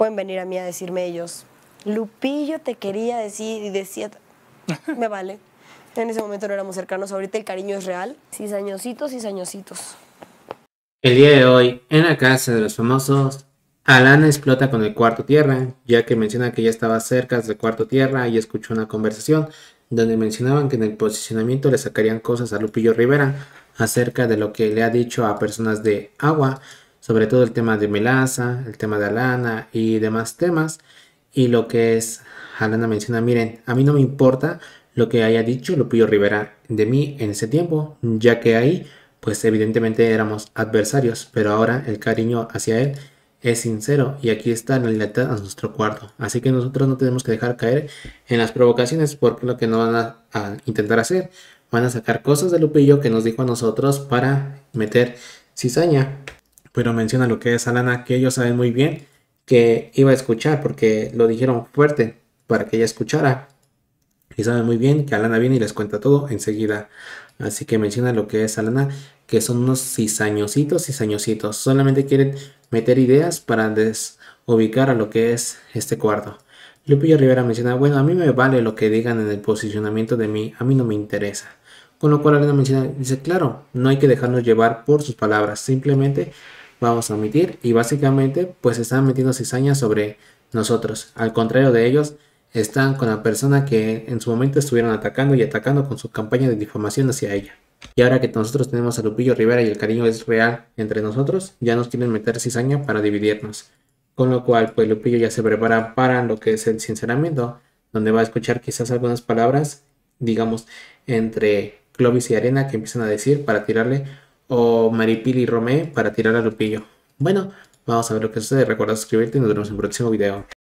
pueden venir a mí a decirme ellos, Lupillo te quería decir y decía, me vale. En ese momento no éramos cercanos, ahorita el cariño es real. sí, cizañositos. El día de hoy, en la casa de los famosos, Alana explota con el cuarto tierra, ya que menciona que ya estaba cerca del cuarto tierra y escuchó una conversación donde mencionaban que en el posicionamiento le sacarían cosas a Lupillo Rivera acerca de lo que le ha dicho a personas de agua sobre todo el tema de melaza, el tema de Alana y demás temas. Y lo que es, Alana menciona, miren, a mí no me importa lo que haya dicho Lupillo Rivera de mí en ese tiempo, ya que ahí, pues evidentemente éramos adversarios, pero ahora el cariño hacia él es sincero y aquí está la lealtad a nuestro cuarto. Así que nosotros no tenemos que dejar caer en las provocaciones porque lo que no van a, a intentar hacer, van a sacar cosas de Lupillo que nos dijo a nosotros para meter cizaña pero menciona lo que es Alana, que ellos saben muy bien que iba a escuchar, porque lo dijeron fuerte para que ella escuchara. Y saben muy bien que Alana viene y les cuenta todo enseguida. Así que menciona lo que es Alana, que son unos cizañositos, cizañositos. Solamente quieren meter ideas para desubicar a lo que es este cuarto. Lupillo Rivera menciona, bueno, a mí me vale lo que digan en el posicionamiento de mí, a mí no me interesa. Con lo cual Alana menciona, dice, claro, no hay que dejarnos llevar por sus palabras, simplemente vamos a omitir y básicamente pues están metiendo cizaña sobre nosotros. Al contrario de ellos, están con la persona que en su momento estuvieron atacando y atacando con su campaña de difamación hacia ella. Y ahora que nosotros tenemos a Lupillo Rivera y el cariño es real entre nosotros, ya nos quieren meter cizaña para dividirnos. Con lo cual, pues Lupillo ya se prepara para lo que es el sinceramiento, donde va a escuchar quizás algunas palabras, digamos, entre Clovis y Arena que empiezan a decir para tirarle o Maripili Romé para tirar a Lupillo. Bueno, vamos a ver lo que sucede. Recuerda suscribirte y nos vemos en el próximo video.